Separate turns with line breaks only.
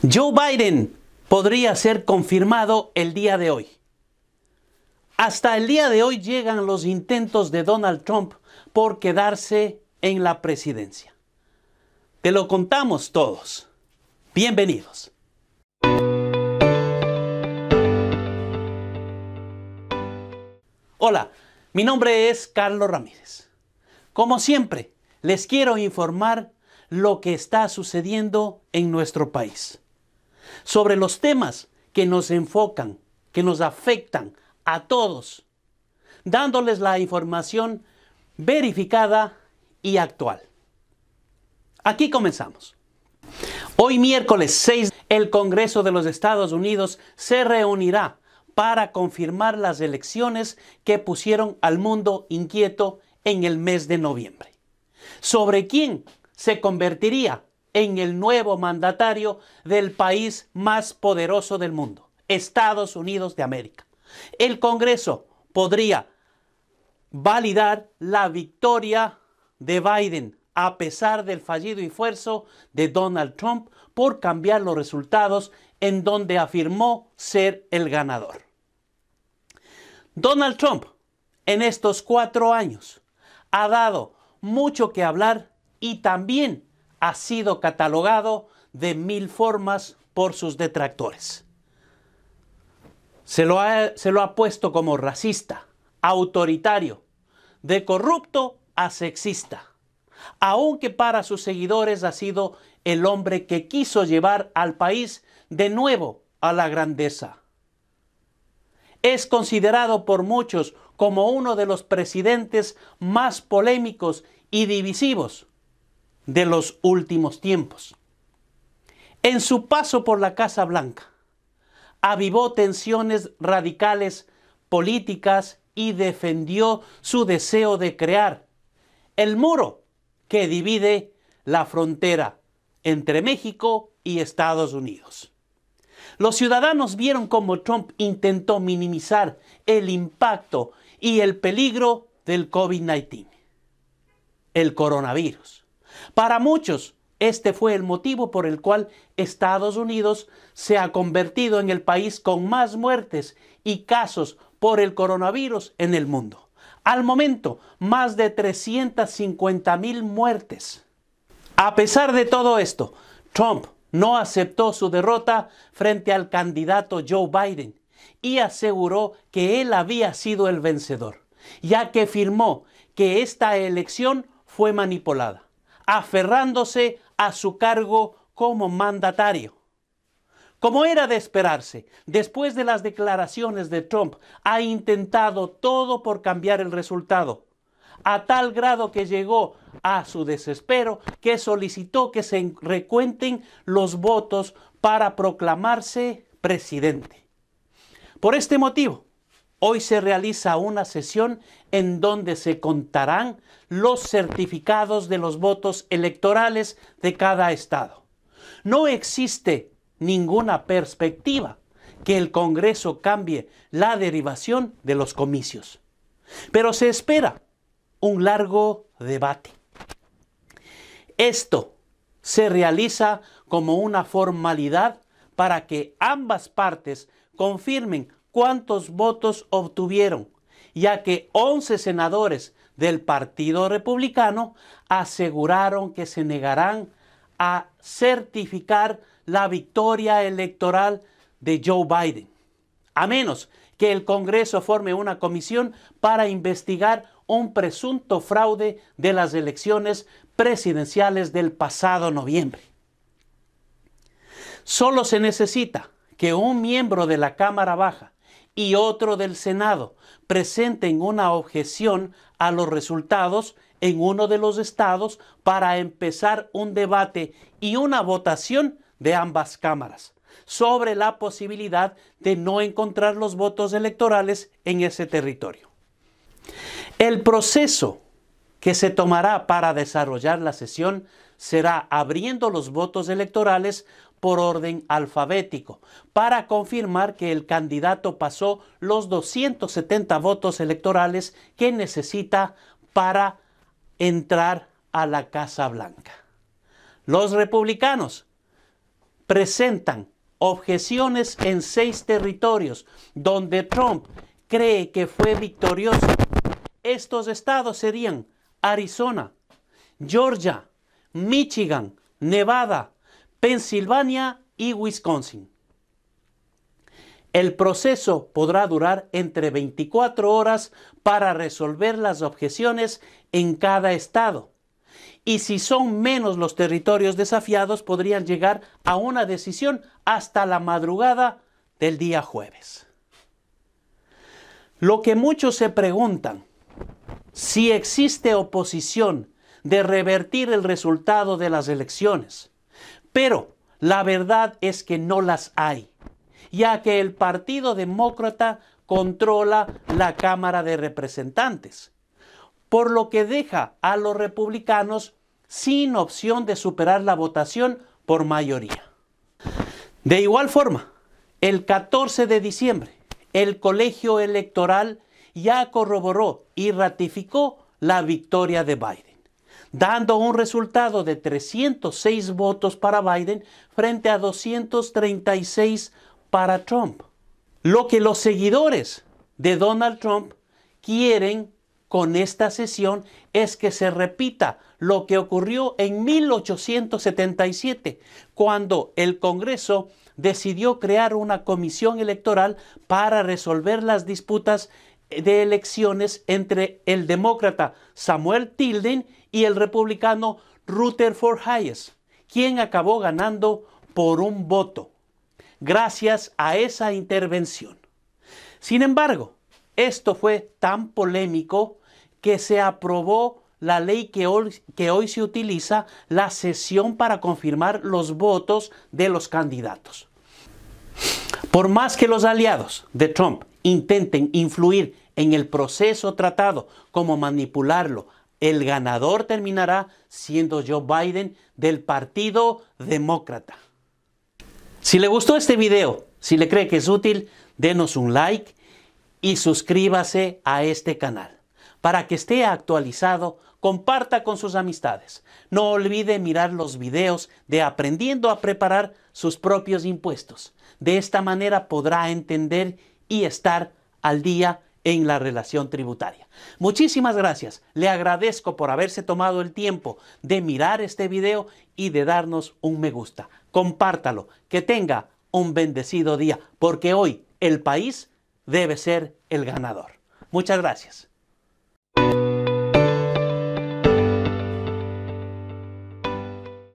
Joe Biden podría ser confirmado el día de hoy. Hasta el día de hoy llegan los intentos de Donald Trump por quedarse en la presidencia. Te lo contamos todos. Bienvenidos. Hola, mi nombre es Carlos Ramírez. Como siempre, les quiero informar lo que está sucediendo en nuestro país sobre los temas que nos enfocan, que nos afectan a todos, dándoles la información verificada y actual. Aquí comenzamos. Hoy miércoles 6, el Congreso de los Estados Unidos se reunirá para confirmar las elecciones que pusieron al mundo inquieto en el mes de noviembre. ¿Sobre quién se convertiría en el nuevo mandatario del país más poderoso del mundo, Estados Unidos de América. El Congreso podría validar la victoria de Biden a pesar del fallido esfuerzo de Donald Trump por cambiar los resultados en donde afirmó ser el ganador. Donald Trump en estos cuatro años ha dado mucho que hablar y también ha sido catalogado de mil formas por sus detractores. Se lo ha, se lo ha puesto como racista, autoritario, de corrupto a sexista, aunque para sus seguidores ha sido el hombre que quiso llevar al país de nuevo a la grandeza. Es considerado por muchos como uno de los presidentes más polémicos y divisivos de los últimos tiempos. En su paso por la Casa Blanca, avivó tensiones radicales políticas y defendió su deseo de crear el muro que divide la frontera entre México y Estados Unidos. Los ciudadanos vieron cómo Trump intentó minimizar el impacto y el peligro del COVID-19, el coronavirus. Para muchos, este fue el motivo por el cual Estados Unidos se ha convertido en el país con más muertes y casos por el coronavirus en el mundo. Al momento, más de 350 mil muertes. A pesar de todo esto, Trump no aceptó su derrota frente al candidato Joe Biden y aseguró que él había sido el vencedor, ya que firmó que esta elección fue manipulada aferrándose a su cargo como mandatario. Como era de esperarse, después de las declaraciones de Trump, ha intentado todo por cambiar el resultado, a tal grado que llegó a su desespero que solicitó que se recuenten los votos para proclamarse presidente. Por este motivo, Hoy se realiza una sesión en donde se contarán los certificados de los votos electorales de cada estado. No existe ninguna perspectiva que el Congreso cambie la derivación de los comicios. Pero se espera un largo debate. Esto se realiza como una formalidad para que ambas partes confirmen cuántos votos obtuvieron, ya que 11 senadores del Partido Republicano aseguraron que se negarán a certificar la victoria electoral de Joe Biden, a menos que el Congreso forme una comisión para investigar un presunto fraude de las elecciones presidenciales del pasado noviembre. Solo se necesita que un miembro de la Cámara Baja y otro del Senado presenten una objeción a los resultados en uno de los estados para empezar un debate y una votación de ambas cámaras sobre la posibilidad de no encontrar los votos electorales en ese territorio. El proceso que se tomará para desarrollar la sesión será abriendo los votos electorales por orden alfabético, para confirmar que el candidato pasó los 270 votos electorales que necesita para entrar a la Casa Blanca. Los republicanos presentan objeciones en seis territorios donde Trump cree que fue victorioso. Estos estados serían Arizona, Georgia, Michigan, Nevada, Pensilvania y Wisconsin. El proceso podrá durar entre 24 horas para resolver las objeciones en cada estado. Y si son menos los territorios desafiados, podrían llegar a una decisión hasta la madrugada del día jueves. Lo que muchos se preguntan, si existe oposición de revertir el resultado de las elecciones. Pero la verdad es que no las hay, ya que el Partido Demócrata controla la Cámara de Representantes, por lo que deja a los republicanos sin opción de superar la votación por mayoría. De igual forma, el 14 de diciembre, el colegio electoral ya corroboró y ratificó la victoria de Biden dando un resultado de 306 votos para Biden frente a 236 para Trump. Lo que los seguidores de Donald Trump quieren con esta sesión es que se repita lo que ocurrió en 1877, cuando el Congreso decidió crear una comisión electoral para resolver las disputas de elecciones entre el demócrata Samuel Tilden y el republicano Rutherford Hayes, quien acabó ganando por un voto, gracias a esa intervención. Sin embargo, esto fue tan polémico que se aprobó la ley que hoy, que hoy, se utiliza, la sesión para confirmar los votos de los candidatos. Por más que los aliados de Trump intenten influir en el proceso tratado como manipularlo, el ganador terminará siendo Joe Biden del Partido Demócrata. Si le gustó este video, si le cree que es útil, denos un like y suscríbase a este canal. Para que esté actualizado, comparta con sus amistades. No olvide mirar los videos de Aprendiendo a preparar sus propios impuestos. De esta manera podrá entender y estar al día en la relación tributaria. Muchísimas gracias. Le agradezco por haberse tomado el tiempo de mirar este video y de darnos un me gusta. Compártalo. Que tenga un bendecido día, porque hoy el país debe ser el ganador. Muchas gracias.